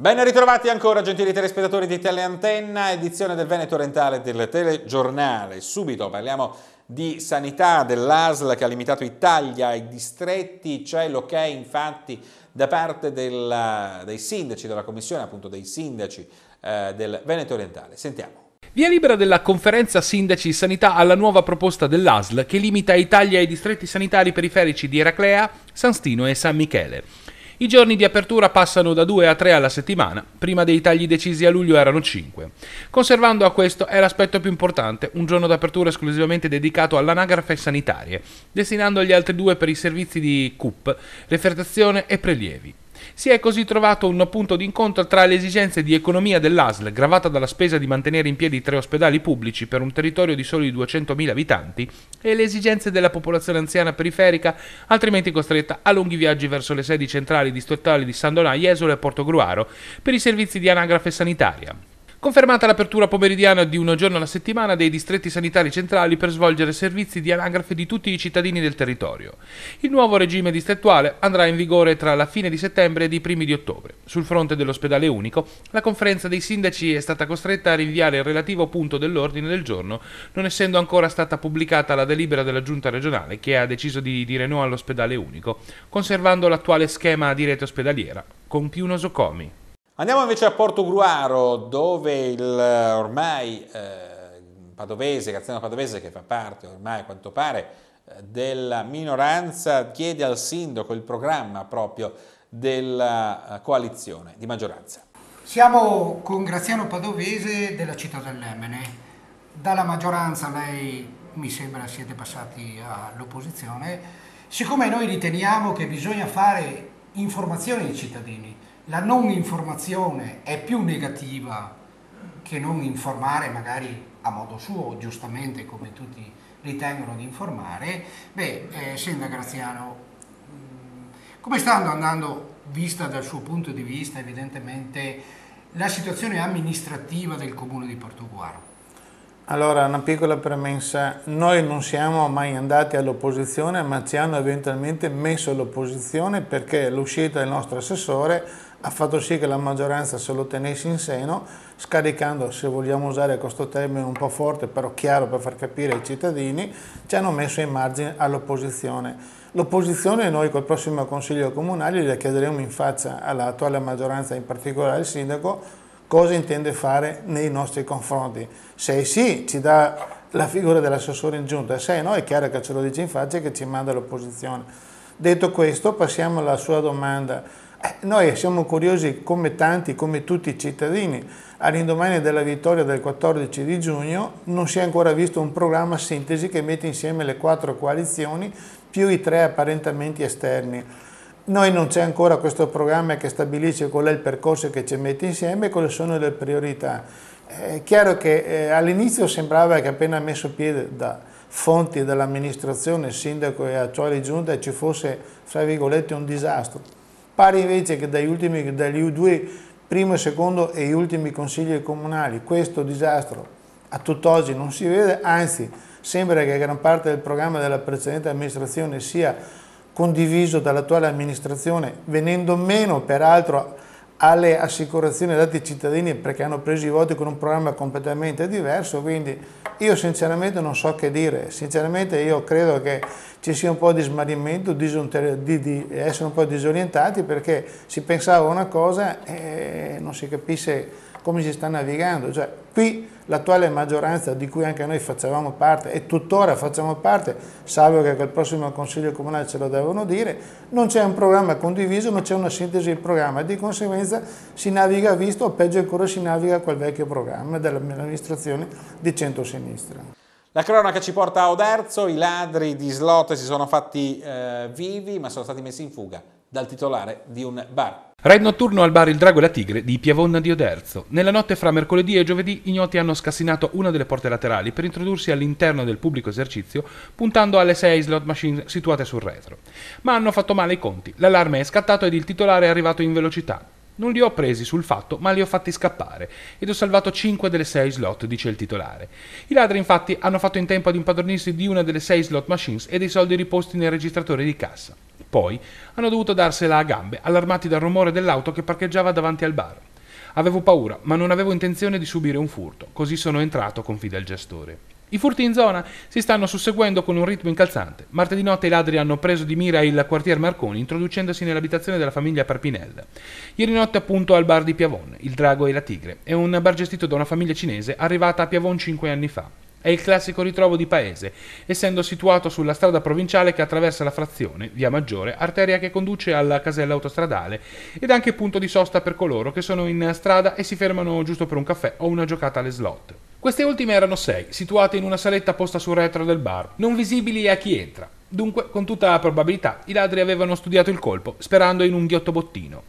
Ben ritrovati ancora, gentili telespettatori di Teleantenna, edizione del Veneto Orientale del Telegiornale. Subito parliamo di sanità dell'ASL che ha limitato i tagli ai distretti, c'è l'ok infatti da parte della, dei sindaci, della commissione appunto dei sindaci eh, del Veneto Orientale. Sentiamo. Via libera della conferenza sindaci sanità alla nuova proposta dell'ASL che limita i tagli ai distretti sanitari periferici di Eraclea, San Stino e San Michele. I giorni di apertura passano da 2 a 3 alla settimana, prima dei tagli decisi a luglio erano 5. Conservando a questo è l'aspetto più importante, un giorno d'apertura esclusivamente dedicato all'anagrafe sanitarie, destinando gli altri due per i servizi di CUP, refertazione e prelievi. Si è così trovato un punto d'incontro tra le esigenze di economia dell'ASL, gravata dalla spesa di mantenere in piedi tre ospedali pubblici per un territorio di soli 200.000 abitanti, e le esigenze della popolazione anziana periferica, altrimenti costretta a lunghi viaggi verso le sedi centrali distrettuali di San Donà, Jesolo e Portogruaro per i servizi di anagrafe sanitaria. Confermata l'apertura pomeridiana di uno giorno alla settimana dei distretti sanitari centrali per svolgere servizi di anagrafe di tutti i cittadini del territorio. Il nuovo regime distrettuale andrà in vigore tra la fine di settembre e i primi di ottobre. Sul fronte dell'ospedale unico, la conferenza dei sindaci è stata costretta a rinviare il relativo punto dell'ordine del giorno, non essendo ancora stata pubblicata la delibera della giunta regionale che ha deciso di dire no all'ospedale unico, conservando l'attuale schema di rete ospedaliera, con più nosocomi. Andiamo invece a Portogruaro, dove il ormai eh, padovese, Graziano Padovese, che fa parte ormai a quanto pare eh, della minoranza, chiede al sindaco il programma proprio della eh, coalizione di maggioranza. Siamo con Graziano Padovese della città dell'Emene. Dalla maggioranza lei mi sembra siete passati all'opposizione. Siccome noi riteniamo che bisogna fare informazione ai cittadini, la non informazione è più negativa che non informare magari a modo suo, giustamente come tutti ritengono di informare, beh, eh, Senda Graziano, mm, come stanno andando, vista dal suo punto di vista evidentemente, la situazione amministrativa del comune di Portoguaro? Allora, una piccola premessa, noi non siamo mai andati all'opposizione ma ci hanno eventualmente messo l'opposizione perché l'uscita del nostro assessore ha fatto sì che la maggioranza se lo tenesse in seno, scaricando, se vogliamo usare questo termine un po' forte, però chiaro per far capire ai cittadini, ci hanno messo in margine all'opposizione. L'opposizione noi col prossimo Consiglio Comunale le chiederemo in faccia all'attuale maggioranza, in particolare al Sindaco, cosa intende fare nei nostri confronti. Se sì, ci dà la figura dell'assessore in giunta, se no è chiaro che ce lo dice in faccia e che ci manda l'opposizione. Detto questo, passiamo alla sua domanda eh, noi siamo curiosi come tanti, come tutti i cittadini, all'indomani della vittoria del 14 di giugno non si è ancora visto un programma sintesi che mette insieme le quattro coalizioni più i tre apparentamenti esterni. Noi non c'è ancora questo programma che stabilisce qual è il percorso che ci mette insieme e quali sono le priorità. È chiaro che eh, all'inizio sembrava che appena messo piede da fonti dell'amministrazione, sindaco e acciuoli giunta ci fosse, fra virgolette, un disastro pare invece che dagli ultimi, dagli due, primo, secondo e ultimi consigli comunali. Questo disastro a tutt'oggi non si vede, anzi sembra che gran parte del programma della precedente amministrazione sia condiviso dall'attuale amministrazione, venendo meno peraltro alle assicurazioni date ai cittadini perché hanno preso i voti con un programma completamente diverso, quindi io sinceramente non so che dire, sinceramente io credo che ci sia un po' di smarrimento, di, di essere un po' disorientati perché si pensava una cosa e non si capisce come si sta navigando. Cioè, qui l'attuale maggioranza di cui anche noi facevamo parte e tuttora facciamo parte, salvo che col prossimo Consiglio Comunale ce lo devono dire, non c'è un programma condiviso, non c'è una sintesi del programma, di conseguenza si naviga visto o peggio ancora si naviga quel vecchio programma dell'amministrazione di centrosinistra. La cronaca ci porta a Oderzo, i ladri di slot si sono fatti eh, vivi ma sono stati messi in fuga dal titolare di un bar. Raid notturno al bar Il Drago e la Tigre di Piavonna di Oderzo. Nella notte fra mercoledì e giovedì ignoti hanno scassinato una delle porte laterali per introdursi all'interno del pubblico esercizio puntando alle 6 slot machine situate sul retro. Ma hanno fatto male i conti, l'allarme è scattato ed il titolare è arrivato in velocità. Non li ho presi sul fatto, ma li ho fatti scappare ed ho salvato 5 delle 6 slot, dice il titolare. I ladri infatti hanno fatto in tempo ad impadronirsi di una delle 6 slot machines e dei soldi riposti nel registratore di cassa. Poi hanno dovuto darsela a gambe, allarmati dal rumore dell'auto che parcheggiava davanti al bar. Avevo paura, ma non avevo intenzione di subire un furto, così sono entrato, confida il gestore. I furti in zona si stanno susseguendo con un ritmo incalzante. Martedì notte i ladri hanno preso di mira il quartier Marconi, introducendosi nell'abitazione della famiglia Parpinella. Ieri notte appunto al bar di Piavon, il Drago e la Tigre. È un bar gestito da una famiglia cinese arrivata a Piavon cinque anni fa. È il classico ritrovo di paese, essendo situato sulla strada provinciale che attraversa la frazione, via Maggiore, arteria che conduce alla casella autostradale ed anche punto di sosta per coloro che sono in strada e si fermano giusto per un caffè o una giocata alle slot. Queste ultime erano sei, situate in una saletta posta sul retro del bar, non visibili a chi entra. Dunque, con tutta probabilità, i ladri avevano studiato il colpo, sperando in un ghiotto bottino.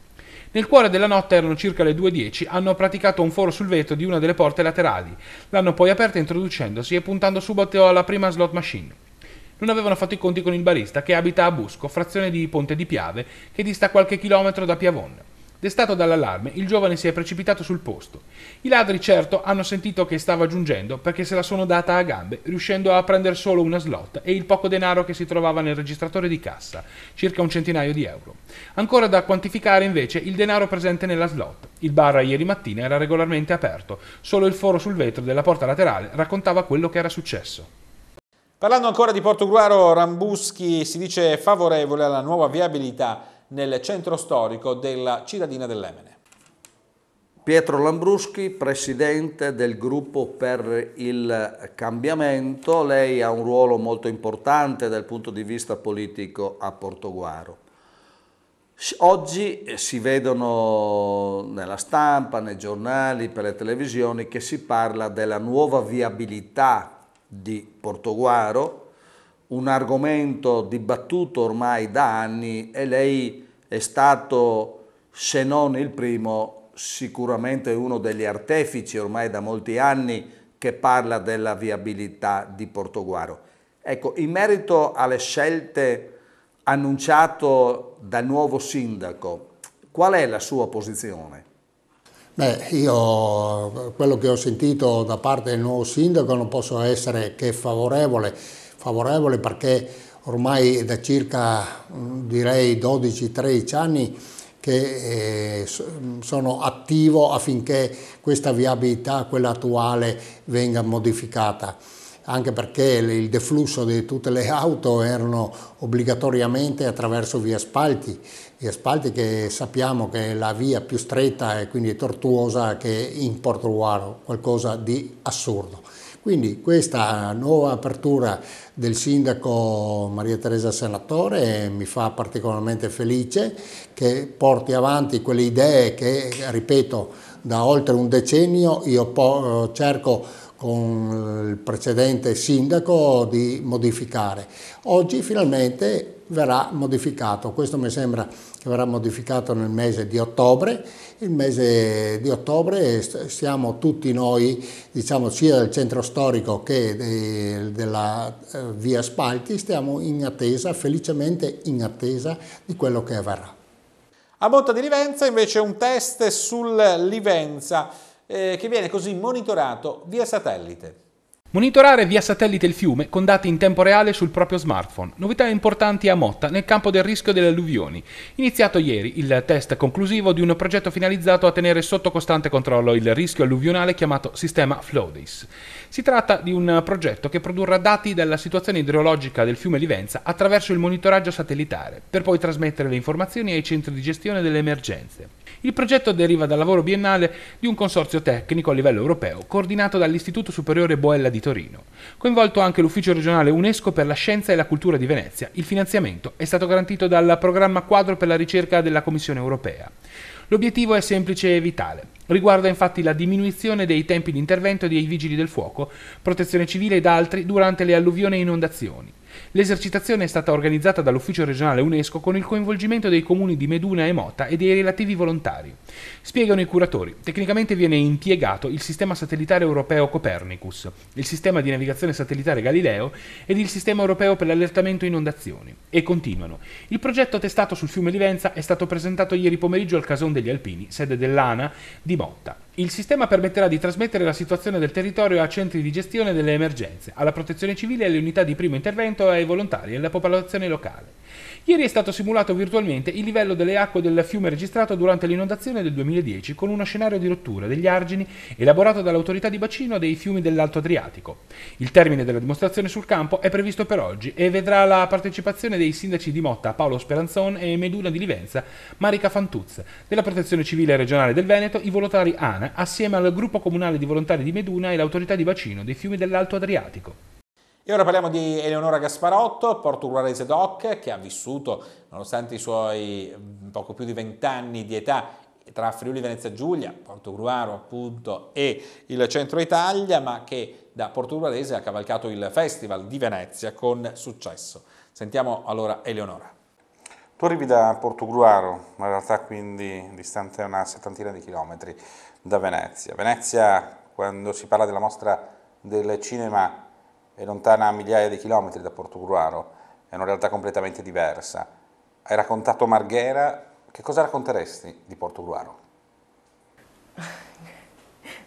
Nel cuore della notte erano circa le 2.10, hanno praticato un foro sul vetro di una delle porte laterali, l'hanno poi aperta introducendosi e puntando subito alla prima slot machine. Non avevano fatto i conti con il barista che abita a Busco, frazione di Ponte di Piave, che dista qualche chilometro da Piavon. Destato dall'allarme, il giovane si è precipitato sul posto. I ladri, certo, hanno sentito che stava giungendo perché se la sono data a gambe, riuscendo a prendere solo una slot e il poco denaro che si trovava nel registratore di cassa, circa un centinaio di euro. Ancora da quantificare, invece, il denaro presente nella slot. Il bar ieri mattina era regolarmente aperto, solo il foro sul vetro della porta laterale raccontava quello che era successo. Parlando ancora di Portogruaro, Rambuschi si dice favorevole alla nuova viabilità nel centro storico della cittadina dell'Emene. Pietro Lambruschi, presidente del gruppo per il cambiamento, lei ha un ruolo molto importante dal punto di vista politico a Portoguaro. Oggi eh, si vedono nella stampa, nei giornali, per le televisioni che si parla della nuova viabilità di Portoguaro un argomento dibattuto ormai da anni e lei è stato, se non il primo, sicuramente uno degli artefici ormai da molti anni che parla della viabilità di Portoguaro. Ecco, in merito alle scelte annunciate dal nuovo sindaco, qual è la sua posizione? Beh, io quello che ho sentito da parte del nuovo sindaco non posso essere che favorevole favorevole perché ormai da circa direi 12-13 anni che eh, sono attivo affinché questa viabilità, quella attuale, venga modificata anche perché il deflusso di tutte le auto erano obbligatoriamente attraverso via spalti, via spalti che sappiamo che è la via più stretta e quindi tortuosa che in Porto Ruaro, qualcosa di assurdo. Quindi questa nuova apertura del sindaco Maria Teresa Senatore mi fa particolarmente felice che porti avanti quelle idee che, ripeto, da oltre un decennio io cerco con il precedente sindaco di modificare. Oggi finalmente verrà modificato, questo mi sembra che verrà modificato nel mese di ottobre il mese di ottobre siamo tutti noi, diciamo sia del centro storico che della eh, via Spalti, stiamo in attesa, felicemente in attesa di quello che avverrà. A Botta di Livenza invece un test sul Livenza eh, che viene così monitorato via satellite. Monitorare via satellite il fiume con dati in tempo reale sul proprio smartphone. Novità importanti a Motta nel campo del rischio delle alluvioni. Iniziato ieri il test conclusivo di un progetto finalizzato a tenere sotto costante controllo il rischio alluvionale chiamato sistema Flowdays. Si tratta di un progetto che produrrà dati della situazione idrologica del fiume Livenza attraverso il monitoraggio satellitare, per poi trasmettere le informazioni ai centri di gestione delle emergenze. Il progetto deriva dal lavoro biennale di un consorzio tecnico a livello europeo coordinato dall'Istituto Superiore Boella di Torino. Coinvolto anche l'Ufficio regionale UNESCO per la scienza e la cultura di Venezia, il finanziamento è stato garantito dal programma quadro per la ricerca della Commissione europea. L'obiettivo è semplice e vitale. Riguarda infatti la diminuzione dei tempi di intervento dei vigili del fuoco, protezione civile ed altri durante le alluvioni e inondazioni. L'esercitazione è stata organizzata dall'Ufficio regionale UNESCO con il coinvolgimento dei comuni di Meduna e Mota e dei relativi volontari. Spiegano i curatori, tecnicamente viene impiegato il sistema satellitare europeo Copernicus, il sistema di navigazione satellitare Galileo ed il sistema europeo per l'allertamento inondazioni. E continuano. Il progetto testato sul fiume Livenza è stato presentato ieri pomeriggio al Cason degli Alpini, sede dell'ANA di Motta. Il sistema permetterà di trasmettere la situazione del territorio a centri di gestione delle emergenze, alla protezione civile, alle unità di primo intervento, ai volontari e alla popolazione locale. Ieri è stato simulato virtualmente il livello delle acque del fiume registrato durante l'inondazione del 2010 con uno scenario di rottura degli argini elaborato dall'autorità di bacino dei fiumi dell'Alto Adriatico. Il termine della dimostrazione sul campo è previsto per oggi e vedrà la partecipazione dei sindaci di Motta, Paolo Speranzon e Meduna di Livenza, Marica Fantuz, della Protezione Civile Regionale del Veneto, i volontari ANA, assieme al gruppo comunale di volontari di Meduna e l'autorità di bacino dei fiumi dell'Alto Adriatico. E ora parliamo di Eleonora Gasparotto, portogalese doc, che ha vissuto, nonostante i suoi mm, poco più di vent'anni di età, tra Friuli Venezia Giulia, Porto Gruaro appunto e il centro Italia, ma che da portogalese ha cavalcato il Festival di Venezia con successo. Sentiamo allora Eleonora. Tu arrivi da Porto Gruaro, una realtà quindi distante una settantina di chilometri da Venezia. Venezia, quando si parla della mostra del cinema è lontana a migliaia di chilometri da Portogruaro, è una realtà completamente diversa. Hai raccontato Marghera, che cosa racconteresti di Portogruaro?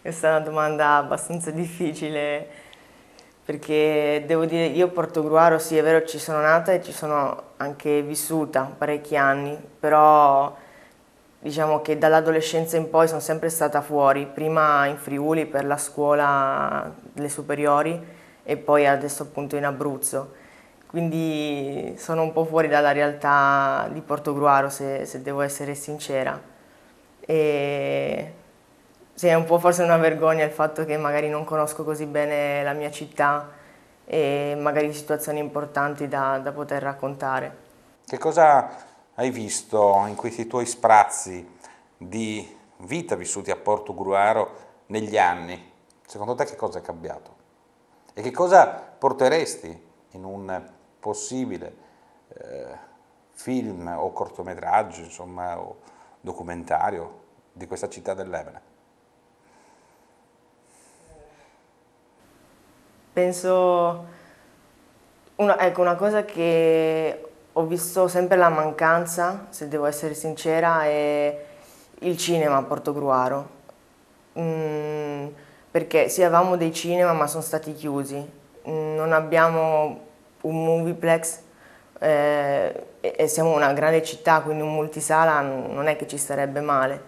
Questa è una domanda abbastanza difficile perché devo dire io Portogruaro sì è vero ci sono nata e ci sono anche vissuta parecchi anni, però diciamo che dall'adolescenza in poi sono sempre stata fuori, prima in Friuli per la scuola, le superiori e poi adesso appunto in Abruzzo. Quindi sono un po' fuori dalla realtà di Porto Gruaro, se, se devo essere sincera. E sì, è un po' forse una vergogna il fatto che magari non conosco così bene la mia città e magari situazioni importanti da, da poter raccontare. Che cosa hai visto in questi tuoi sprazzi di vita vissuti a Porto Gruaro negli anni? Secondo te che cosa è cambiato? E che cosa porteresti in un possibile eh, film o cortometraggio, insomma, o documentario di questa città dell'Ebene? Penso, una, ecco, una cosa che ho visto sempre la mancanza, se devo essere sincera, è il cinema a Portogruaro. Mm, perché sì avevamo dei cinema ma sono stati chiusi, non abbiamo un movieplex eh, e siamo una grande città quindi un multisala non è che ci starebbe male.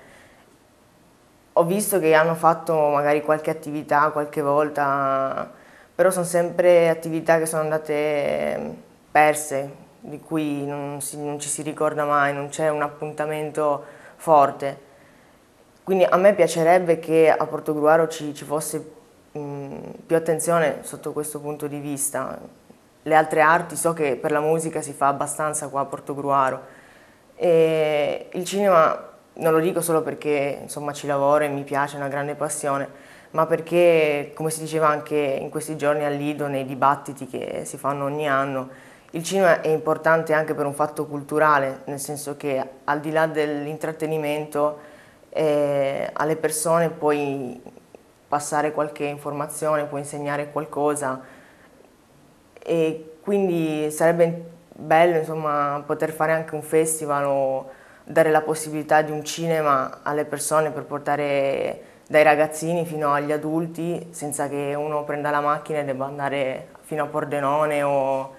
Ho visto che hanno fatto magari qualche attività qualche volta, però sono sempre attività che sono andate perse, di cui non, si, non ci si ricorda mai, non c'è un appuntamento forte quindi a me piacerebbe che a Portogruaro ci, ci fosse mh, più attenzione sotto questo punto di vista. Le altre arti so che per la musica si fa abbastanza qua a Portogruaro. E il cinema non lo dico solo perché insomma, ci lavoro e mi piace, è una grande passione, ma perché, come si diceva anche in questi giorni a Lido, nei dibattiti che si fanno ogni anno, il cinema è importante anche per un fatto culturale, nel senso che al di là dell'intrattenimento eh, alle persone puoi passare qualche informazione, puoi insegnare qualcosa e quindi sarebbe bello insomma, poter fare anche un festival o dare la possibilità di un cinema alle persone per portare dai ragazzini fino agli adulti senza che uno prenda la macchina e debba andare fino a Pordenone o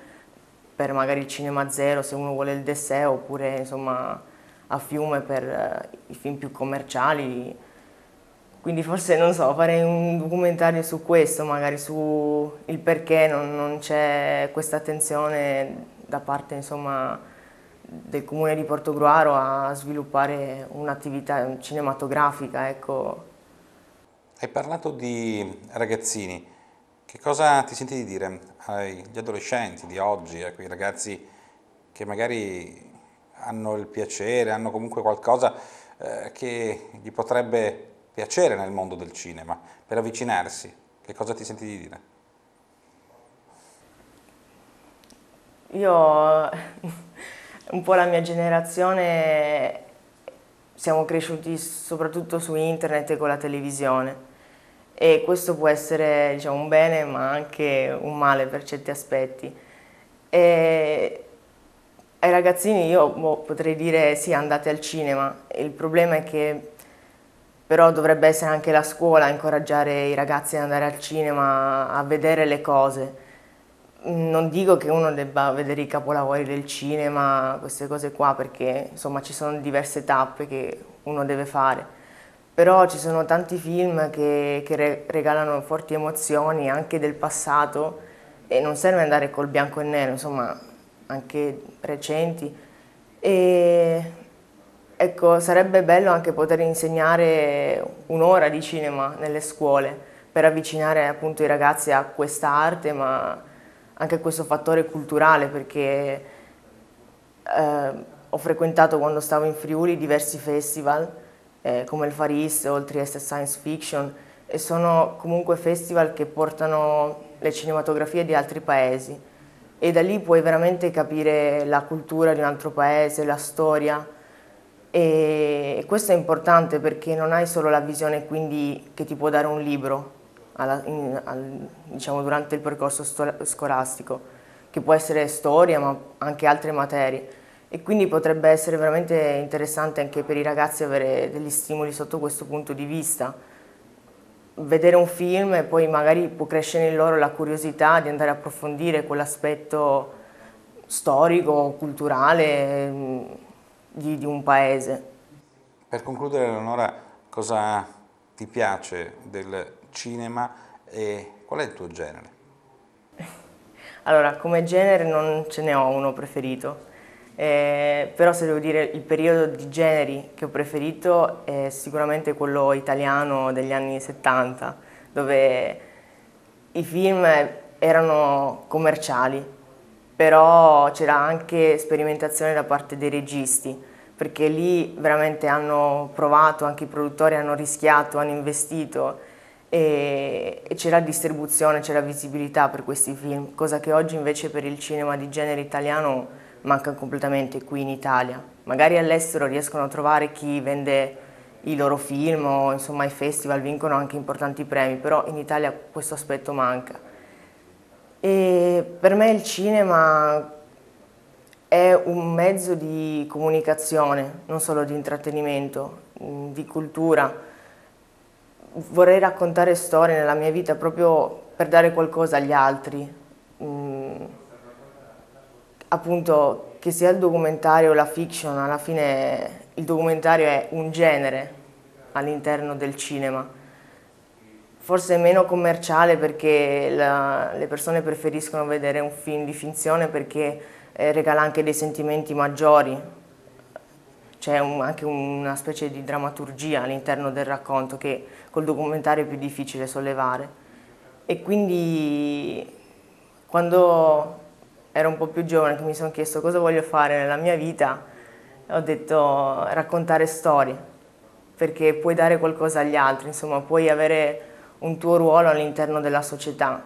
per magari il Cinema Zero se uno vuole il Dessè oppure insomma a fiume per eh, i film più commerciali. Quindi forse, non so, farei un documentario su questo, magari su il perché non, non c'è questa attenzione da parte, insomma, del comune di Portogruaro a sviluppare un'attività cinematografica, ecco. Hai parlato di ragazzini, che cosa ti senti di dire agli adolescenti di oggi, a quei ragazzi che magari hanno il piacere, hanno comunque qualcosa eh, che gli potrebbe piacere nel mondo del cinema, per avvicinarsi. Che cosa ti senti di dire? Io, un po' la mia generazione, siamo cresciuti soprattutto su internet e con la televisione e questo può essere diciamo, un bene ma anche un male per certi aspetti. E ai ragazzini io boh, potrei dire sì, andate al cinema, il problema è che però dovrebbe essere anche la scuola a incoraggiare i ragazzi ad andare al cinema, a vedere le cose. Non dico che uno debba vedere i capolavori del cinema, queste cose qua, perché insomma ci sono diverse tappe che uno deve fare, però ci sono tanti film che, che regalano forti emozioni anche del passato e non serve andare col bianco e nero, insomma anche recenti. E ecco, sarebbe bello anche poter insegnare un'ora di cinema nelle scuole per avvicinare appunto i ragazzi a questa arte, ma anche a questo fattore culturale, perché eh, ho frequentato quando stavo in Friuli diversi festival, eh, come il Far East o il Trieste Science Fiction, e sono comunque festival che portano le cinematografie di altri paesi e da lì puoi veramente capire la cultura di un altro paese, la storia e questo è importante perché non hai solo la visione quindi che ti può dare un libro alla, in, al, diciamo, durante il percorso scolastico che può essere storia ma anche altre materie e quindi potrebbe essere veramente interessante anche per i ragazzi avere degli stimoli sotto questo punto di vista vedere un film e poi magari può crescere in loro la curiosità di andare a approfondire quell'aspetto storico, culturale mm, di, di, un paese. Per concludere Eleonora, cosa ti piace del cinema e qual è il tuo genere? Allora, come genere non ce ne ho uno preferito, eh, però se devo dire il periodo di generi che ho preferito è sicuramente quello italiano degli anni 70, dove i film erano commerciali, però c'era anche sperimentazione da parte dei registi, perché lì veramente hanno provato, anche i produttori hanno rischiato, hanno investito e, e c'era distribuzione, c'era visibilità per questi film, cosa che oggi invece per il cinema di genere italiano manca completamente qui in Italia. Magari all'estero riescono a trovare chi vende i loro film o insomma ai festival vincono anche importanti premi, però in Italia questo aspetto manca. E per me il cinema è un mezzo di comunicazione, non solo di intrattenimento, mm, di cultura. Vorrei raccontare storie nella mia vita proprio per dare qualcosa agli altri, mm, appunto che sia il documentario o la fiction, alla fine il documentario è un genere all'interno del cinema. Forse meno commerciale perché la, le persone preferiscono vedere un film di finzione perché eh, regala anche dei sentimenti maggiori. C'è un, anche una specie di drammaturgia all'interno del racconto che col documentario è più difficile sollevare. E quindi quando ero un po' più giovane, che mi sono chiesto cosa voglio fare nella mia vita, ho detto raccontare storie, perché puoi dare qualcosa agli altri, insomma, puoi avere un tuo ruolo all'interno della società.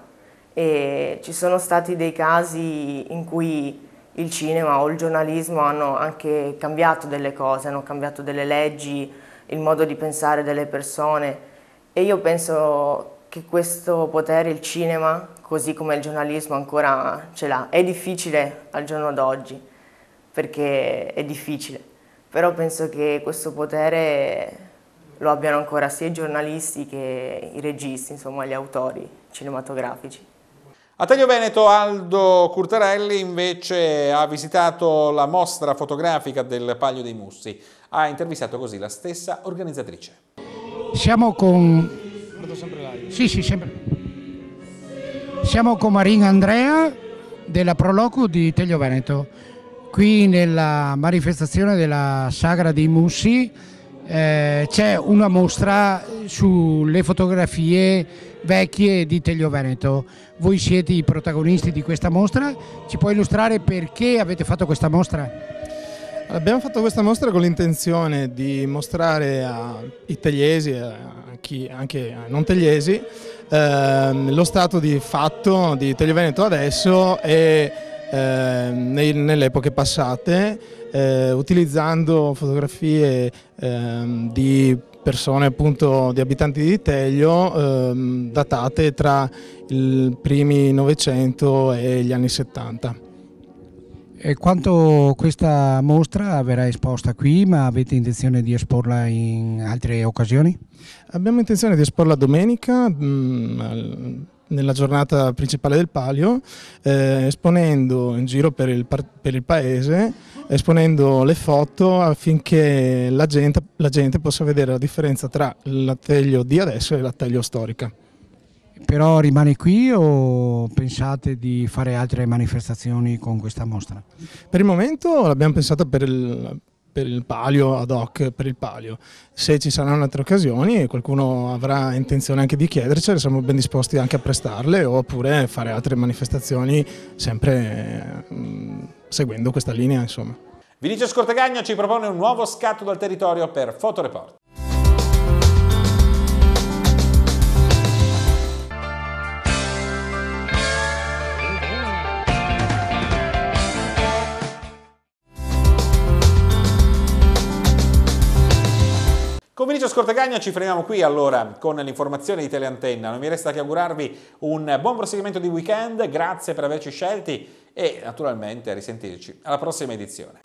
E ci sono stati dei casi in cui il cinema o il giornalismo hanno anche cambiato delle cose, hanno cambiato delle leggi, il modo di pensare delle persone e io penso che questo potere il cinema, così come il giornalismo, ancora ce l'ha. È difficile al giorno d'oggi, perché è difficile, però penso che questo potere lo abbiano ancora sia i giornalisti che i registi, insomma gli autori cinematografici. A Taglio Veneto Aldo Curtarelli invece ha visitato la mostra fotografica del Paglio dei Mussi. Ha intervistato così la stessa organizzatrice. Siamo con porto sempre l'aria. Sì, sì, sempre. Siamo con Marina Andrea della Proloco di Teglio Veneto, qui nella manifestazione della Sagra dei Mussi. Eh, c'è una mostra sulle fotografie vecchie di Teglio Veneto. Voi siete i protagonisti di questa mostra, ci puoi illustrare perché avete fatto questa mostra? Abbiamo fatto questa mostra con l'intenzione di mostrare ai tegliesi, e a chi anche non tegliesi, ehm, lo stato di fatto di Teglio Veneto adesso e ehm, nelle epoche passate eh, utilizzando fotografie ehm, di persone appunto di abitanti di Teglio ehm, datate tra i primi Novecento e gli anni 70. E quanto questa mostra verrà esposta qui, ma avete intenzione di esporla in altre occasioni? Abbiamo intenzione di esporla domenica mm, nella giornata principale del palio, eh, esponendo in giro per il, per il, paese, esponendo le foto affinché la gente, la gente possa vedere la differenza tra l'atteglio di adesso e l'atteglio storica. Però rimane qui o pensate di fare altre manifestazioni con questa mostra? Per il momento l'abbiamo pensata per il, per il palio ad hoc per il palio. Se ci saranno altre occasioni e qualcuno avrà intenzione anche di chiedercele, siamo ben disposti anche a prestarle oppure fare altre manifestazioni sempre mh, mm, seguendo questa linea, insomma. Vinicio Scortegagno ci propone un nuovo scatto dal territorio per Fotoreport. Luigi Scortegagna, ci fermiamo qui allora con l'informazione di Teleantenna. Non mi resta che augurarvi un buon proseguimento di weekend, grazie per averci scelti e naturalmente a risentirci alla prossima edizione.